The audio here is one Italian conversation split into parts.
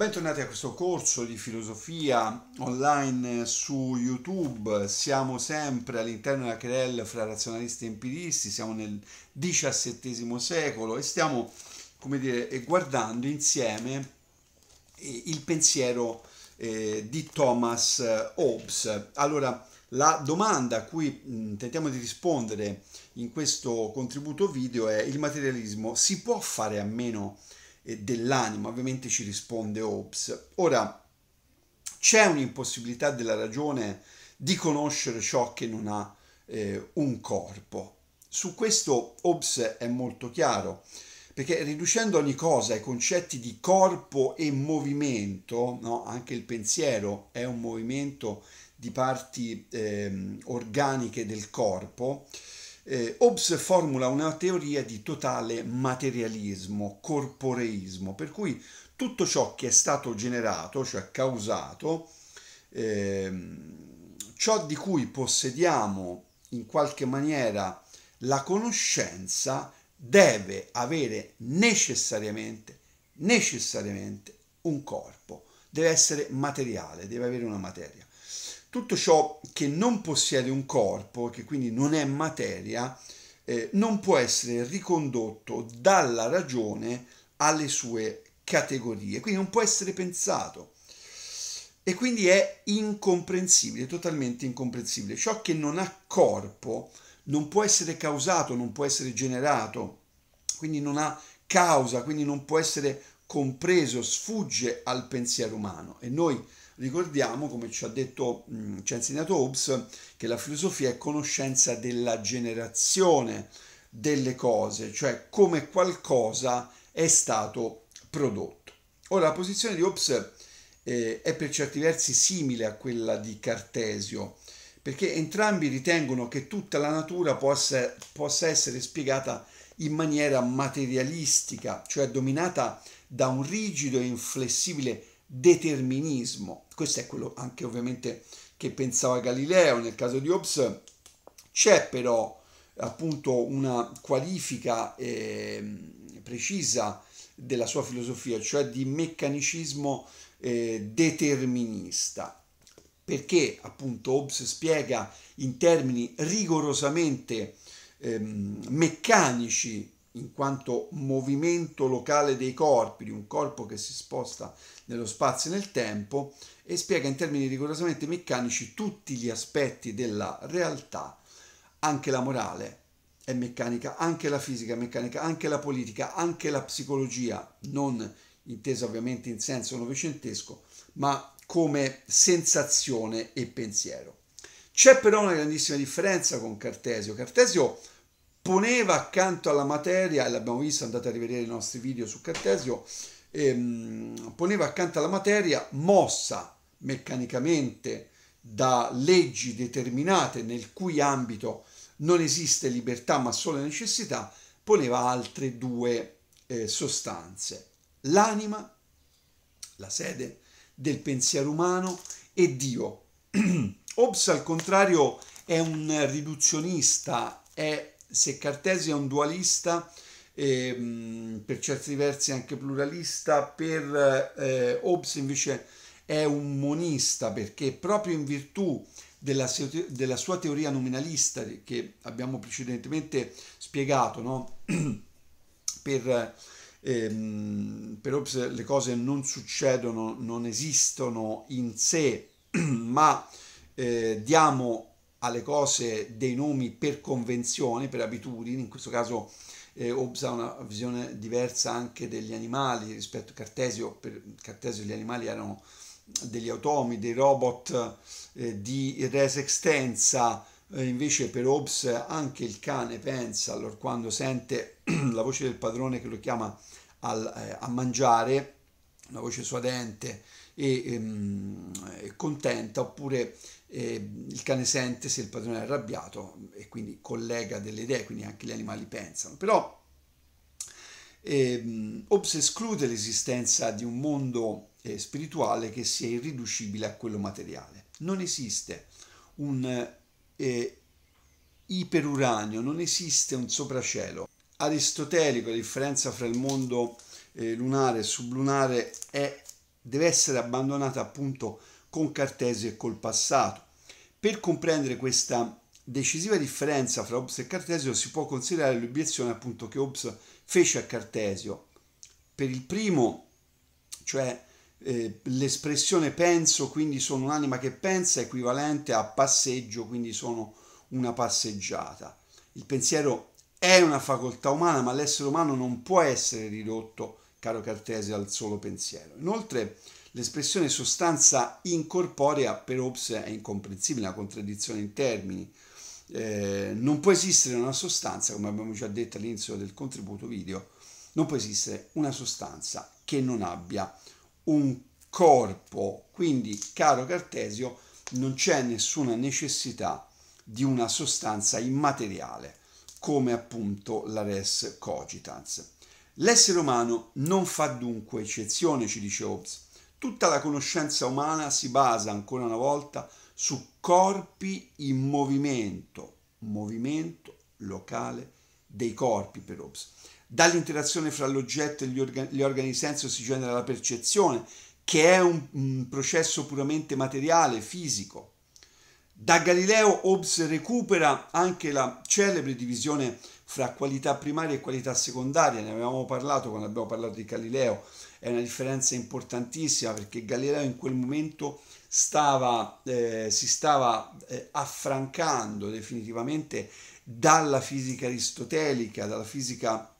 Bentornati a questo corso di filosofia online su YouTube. Siamo sempre all'interno della querelle fra razionalisti e empiristi, siamo nel XVII secolo e stiamo, come dire, eh, guardando insieme eh, il pensiero eh, di Thomas Hobbes. Allora, la domanda a cui mm, tentiamo di rispondere in questo contributo video è il materialismo si può fare a meno di dell'anima, ovviamente ci risponde Hobbes. Ora, c'è un'impossibilità della ragione di conoscere ciò che non ha eh, un corpo. Su questo Hobbes è molto chiaro, perché riducendo ogni cosa ai concetti di corpo e movimento, no? anche il pensiero è un movimento di parti eh, organiche del corpo, eh, Hobbes formula una teoria di totale materialismo, corporeismo, per cui tutto ciò che è stato generato, cioè causato, eh, ciò di cui possediamo in qualche maniera la conoscenza deve avere necessariamente, necessariamente un corpo, deve essere materiale, deve avere una materia. Tutto ciò che non possiede un corpo, che quindi non è materia, eh, non può essere ricondotto dalla ragione alle sue categorie, quindi non può essere pensato. E quindi è incomprensibile, totalmente incomprensibile. Ciò che non ha corpo non può essere causato, non può essere generato, quindi non ha causa, quindi non può essere compreso, sfugge al pensiero umano. E noi Ricordiamo, come ci ha detto, mm, ci ha insegnato Hobbes, che la filosofia è conoscenza della generazione delle cose, cioè come qualcosa è stato prodotto. Ora, la posizione di Hobbes eh, è per certi versi simile a quella di Cartesio, perché entrambi ritengono che tutta la natura possa, possa essere spiegata in maniera materialistica, cioè dominata da un rigido e inflessibile determinismo questo è quello anche ovviamente che pensava Galileo nel caso di Hobbes, c'è però appunto una qualifica eh, precisa della sua filosofia, cioè di meccanicismo eh, determinista perché appunto Hobbes spiega in termini rigorosamente ehm, meccanici in quanto movimento locale dei corpi, di un corpo che si sposta nello spazio e nel tempo, e spiega in termini rigorosamente meccanici tutti gli aspetti della realtà, anche la morale è meccanica, anche la fisica è meccanica, anche la politica, anche la psicologia, non intesa ovviamente in senso novecentesco, ma come sensazione e pensiero. C'è però una grandissima differenza con Cartesio. Cartesio poneva accanto alla materia, e l'abbiamo visto, andate a rivedere i nostri video su Cartesio, ehm, poneva accanto alla materia mossa, meccanicamente da leggi determinate nel cui ambito non esiste libertà ma solo necessità, poneva altre due eh, sostanze, l'anima, la sede del pensiero umano e Dio. Hobbes al contrario è un riduzionista, è, se Cartesio è un dualista, eh, per certi versi anche pluralista, per eh, Hobbes invece è un monista perché proprio in virtù della, della sua teoria nominalista che abbiamo precedentemente spiegato, no? per, ehm, per Hobbes le cose non succedono, non esistono in sé, ma eh, diamo alle cose dei nomi per convenzione, per abitudini, in questo caso eh, Hobbes ha una visione diversa anche degli animali rispetto a Cartesio, per Cartesio gli animali erano degli automi, dei robot eh, di resa extensa, eh, invece per Hobbes anche il cane pensa allora quando sente la voce del padrone che lo chiama al, eh, a mangiare, una voce suadente e ehm, contenta, oppure eh, il cane sente se il padrone è arrabbiato e quindi collega delle idee, quindi anche gli animali pensano. Però ehm, Hobbes esclude l'esistenza di un mondo eh, spirituale che sia irriducibile a quello materiale. Non esiste un eh, iperuranio, non esiste un sopracielo. Aristotelico, la differenza fra il mondo eh, lunare e sublunare è, deve essere abbandonata appunto con Cartesio e col passato. Per comprendere questa decisiva differenza fra Hobbes e Cartesio si può considerare l'obiezione appunto che Hobbes fece a Cartesio. Per il primo, cioè eh, l'espressione penso, quindi sono un'anima che pensa, è equivalente a passeggio, quindi sono una passeggiata. Il pensiero è una facoltà umana, ma l'essere umano non può essere ridotto, caro Cartesi, al solo pensiero. Inoltre, l'espressione sostanza incorporea per Hobbes è incomprensibile, una contraddizione in termini. Eh, non può esistere una sostanza, come abbiamo già detto all'inizio del contributo video, non può esistere una sostanza che non abbia un corpo. Quindi, caro Cartesio, non c'è nessuna necessità di una sostanza immateriale, come appunto la res cogitans. L'essere umano non fa dunque eccezione, ci dice Hobbes. Tutta la conoscenza umana si basa ancora una volta su corpi in movimento, movimento locale dei corpi per Hobbes. Dall'interazione fra l'oggetto e gli, organi, gli organi senso si genera la percezione, che è un, un processo puramente materiale, fisico. Da Galileo Hobbes recupera anche la celebre divisione fra qualità primaria e qualità secondaria, ne avevamo parlato quando abbiamo parlato di Galileo, è una differenza importantissima perché Galileo in quel momento stava, eh, si stava eh, affrancando definitivamente dalla fisica aristotelica, dalla fisica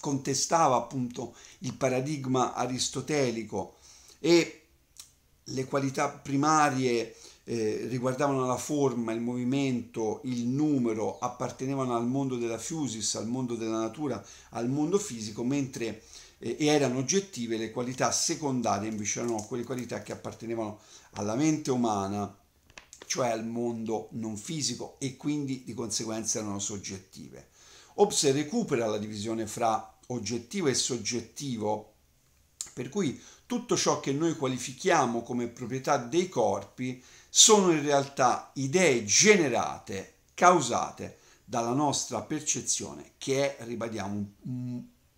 contestava appunto il paradigma aristotelico e le qualità primarie eh, riguardavano la forma, il movimento, il numero, appartenevano al mondo della fusis, al mondo della natura, al mondo fisico, mentre eh, erano oggettive le qualità secondarie, invece erano quelle qualità che appartenevano alla mente umana, cioè al mondo non fisico e quindi di conseguenza erano soggettive. Hobbes recupera la divisione fra oggettivo e soggettivo, per cui tutto ciò che noi qualifichiamo come proprietà dei corpi sono in realtà idee generate, causate dalla nostra percezione, che è, ribadiamo, un,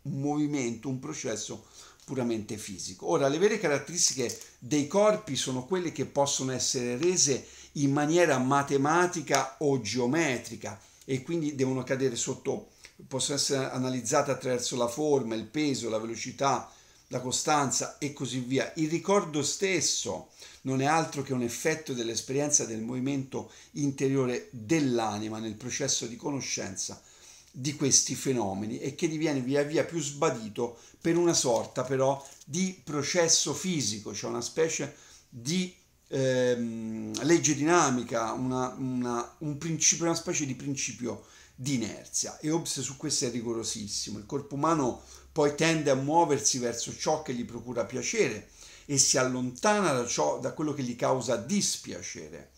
un movimento, un processo puramente fisico. Ora, le vere caratteristiche dei corpi sono quelle che possono essere rese in maniera matematica o geometrica, e quindi devono cadere sotto, possono essere analizzate attraverso la forma, il peso, la velocità, la costanza e così via. Il ricordo stesso non è altro che un effetto dell'esperienza del movimento interiore dell'anima nel processo di conoscenza di questi fenomeni e che diviene via via più sbadito per una sorta però di processo fisico, cioè una specie di ehm, legge dinamica, una, una, un principio, una specie di principio di inerzia e Hobbes su questo è rigorosissimo. Il corpo umano poi tende a muoversi verso ciò che gli procura piacere e si allontana da, ciò, da quello che gli causa dispiacere.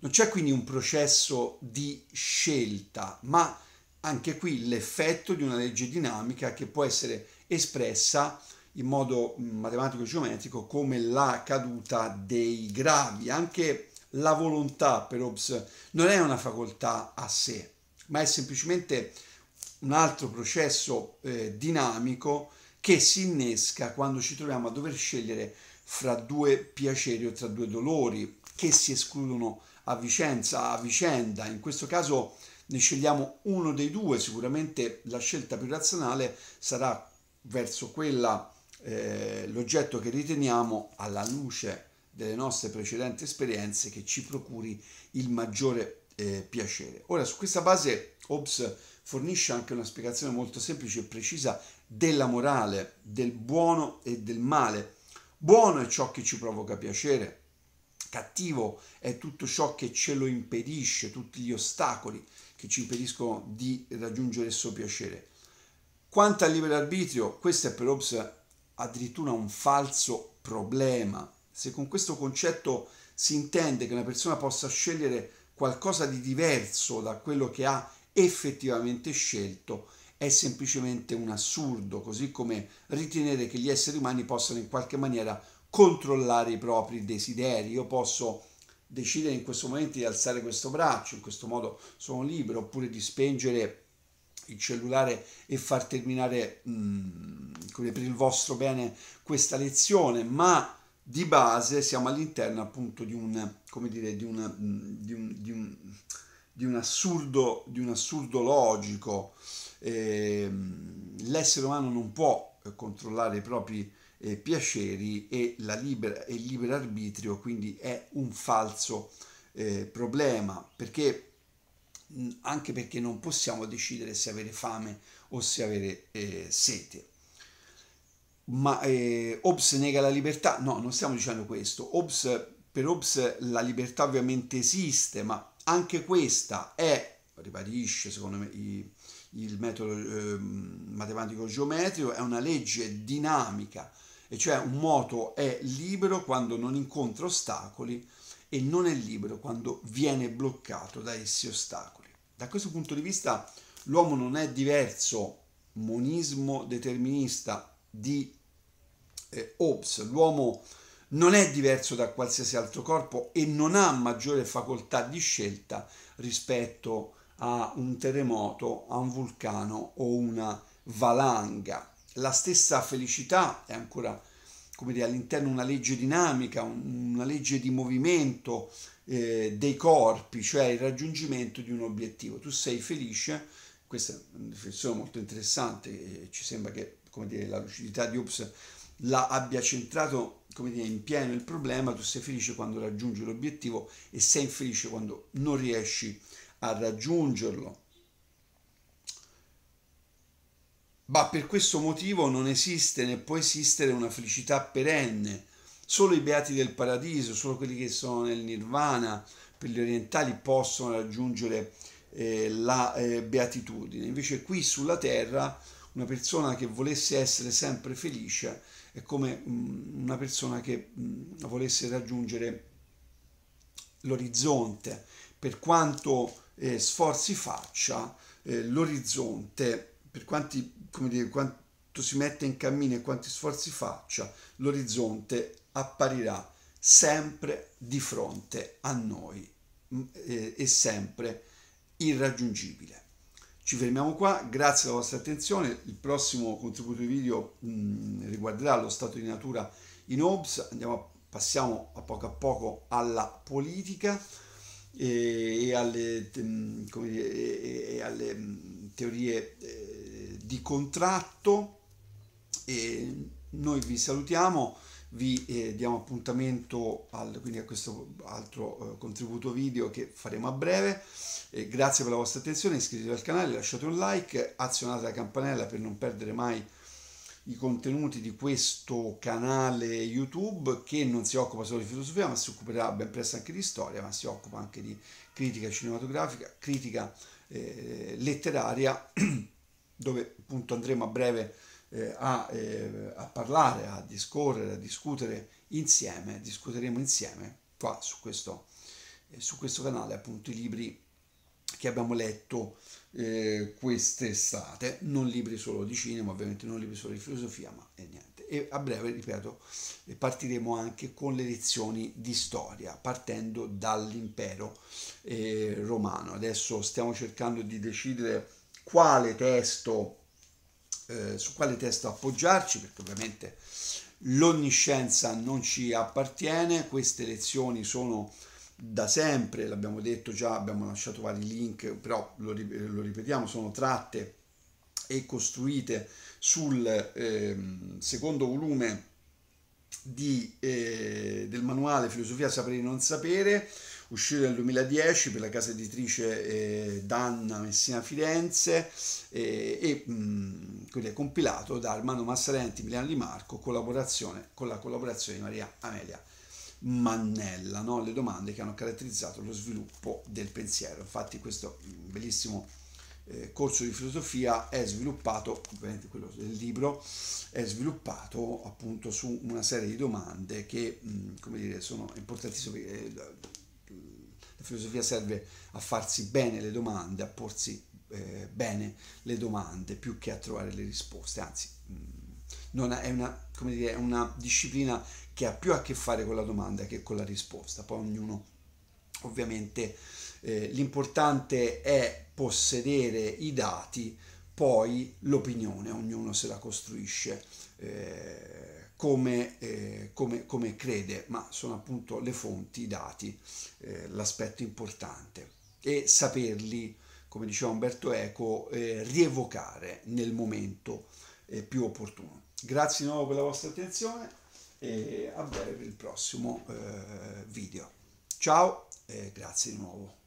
Non c'è quindi un processo di scelta, ma anche qui l'effetto di una legge dinamica che può essere espressa in modo mm, matematico geometrico come la caduta dei gravi. Anche la volontà per Hobbes non è una facoltà a sé, ma è semplicemente un altro processo eh, dinamico che si innesca quando ci troviamo a dover scegliere fra due piaceri o tra due dolori che si escludono a, vicenza, a vicenda. In questo caso ne scegliamo uno dei due, sicuramente la scelta più razionale sarà verso quella eh, l'oggetto che riteniamo alla luce delle nostre precedenti esperienze che ci procuri il maggiore eh, piacere. Ora su questa base Hobbes fornisce anche una spiegazione molto semplice e precisa della morale, del buono e del male. Buono è ciò che ci provoca piacere, cattivo è tutto ciò che ce lo impedisce, tutti gli ostacoli che ci impediscono di raggiungere il suo piacere. Quanto al libero arbitrio, questo è per Hobbes addirittura un falso problema. Se con questo concetto si intende che una persona possa scegliere qualcosa di diverso da quello che ha effettivamente scelto, è semplicemente un assurdo, così come ritenere che gli esseri umani possano in qualche maniera controllare i propri desideri. Io posso decidere in questo momento di alzare questo braccio, in questo modo sono libero, oppure di spengere il cellulare e far terminare mh, mm, per il vostro bene questa lezione, ma di base siamo all'interno appunto di un, come dire, di, una, mm, di, un, di, un, di un, assurdo, di un assurdo logico. Eh, l'essere umano non può controllare i propri eh, piaceri e, la libera, e il libero arbitrio quindi è un falso eh, problema perché anche perché non possiamo decidere se avere fame o se avere eh, sete. Ma eh, Hobbes nega la libertà? No, non stiamo dicendo questo. Hobbes, per Hobbes la libertà ovviamente esiste, ma anche questa è, ribadisce secondo me i, il metodo eh, matematico geometrico, è una legge dinamica, e cioè un moto è libero quando non incontra ostacoli e non è libero quando viene bloccato da essi ostacoli. Da questo punto di vista l'uomo non è diverso, monismo determinista di eh, Hobbes, l'uomo non è diverso da qualsiasi altro corpo e non ha maggiore facoltà di scelta rispetto a un terremoto, a un vulcano o una valanga. La stessa felicità è ancora come dire, all'interno una legge dinamica, una legge di movimento eh, dei corpi, cioè il raggiungimento di un obiettivo. Tu sei felice, questa è una riflessione molto interessante, ci sembra che come dire, la lucidità di Ups la abbia centrato come dire, in pieno il problema, tu sei felice quando raggiungi l'obiettivo e sei infelice quando non riesci a raggiungerlo. ma per questo motivo non esiste né può esistere una felicità perenne. Solo i beati del paradiso, solo quelli che sono nel nirvana, per gli orientali possono raggiungere eh, la eh, beatitudine. Invece qui sulla terra una persona che volesse essere sempre felice è come mh, mm, una persona che mh, mm, volesse raggiungere l'orizzonte. Per quanto eh, sforzi faccia, eh, l'orizzonte per quanti, dire, quanto si mette in cammino e quanti sforzi faccia, l'orizzonte apparirà sempre di fronte a noi eh, e sempre irraggiungibile. Ci fermiamo qua, grazie alla vostra attenzione, il prossimo contributo video mh, mm, riguarderà lo stato di natura in Hobbes, Andiamo a, passiamo a poco a poco alla politica e, e alle, mh, mm, dire, e, e alle mh, teorie eh, di contratto. E noi vi salutiamo, vi eh, diamo appuntamento al, quindi a questo altro eh, contributo video che faremo a breve. Eh, grazie per la vostra attenzione, iscrivetevi al canale, lasciate un like, azionate la campanella per non perdere mai i contenuti di questo canale YouTube che non si occupa solo di filosofia ma si occuperà ben presto anche di storia, ma si occupa anche di critica cinematografica, critica eh, letteraria. dove appunto andremo a breve eh, a, eh, a, parlare, a discorrere, a discutere insieme, discuteremo insieme qua su questo, eh, su questo canale appunto i libri che abbiamo letto eh, quest'estate, non libri solo di cinema, ovviamente non libri solo di filosofia, ma niente. E a breve, ripeto, eh, partiremo anche con le lezioni di storia, partendo dall'impero eh, romano. Adesso stiamo cercando di decidere quale testo, eh, su quale testo appoggiarci, perché ovviamente l'onniscienza non ci appartiene, queste lezioni sono da sempre, l'abbiamo detto già, abbiamo lasciato vari link, però lo, lo ripetiamo, sono tratte e costruite sul eh, secondo volume di, eh, del manuale Filosofia Sapere e Non Sapere, uscito nel 2010 per la casa editrice eh, Danna Messina Firenze eh, e mh, mm, quindi è compilato da Armando Massarenti, Milano Di Marco, collaborazione, con la collaborazione di Maria Amelia Mannella, no? le domande che hanno caratterizzato lo sviluppo del pensiero. Infatti questo mm, bellissimo eh, corso di filosofia è sviluppato, ovviamente quello del libro, è sviluppato appunto su una serie di domande che, mh, mm, come dire, sono importantissime. Eh, la, la filosofia serve a farsi bene le domande, a porsi eh, bene le domande più che a trovare le risposte, anzi mh, mm, è, una, dire, è una disciplina che ha più a che fare con la domanda che con la risposta, poi ognuno ovviamente eh, l'importante è possedere i dati, poi l'opinione ognuno se la costruisce eh, come, eh, come, come, crede, ma sono appunto le fonti, i dati, eh, l'aspetto importante e saperli, come diceva Umberto Eco, eh, rievocare nel momento eh, più opportuno. Grazie di nuovo per la vostra attenzione e a breve per il prossimo eh, video. Ciao e grazie di nuovo.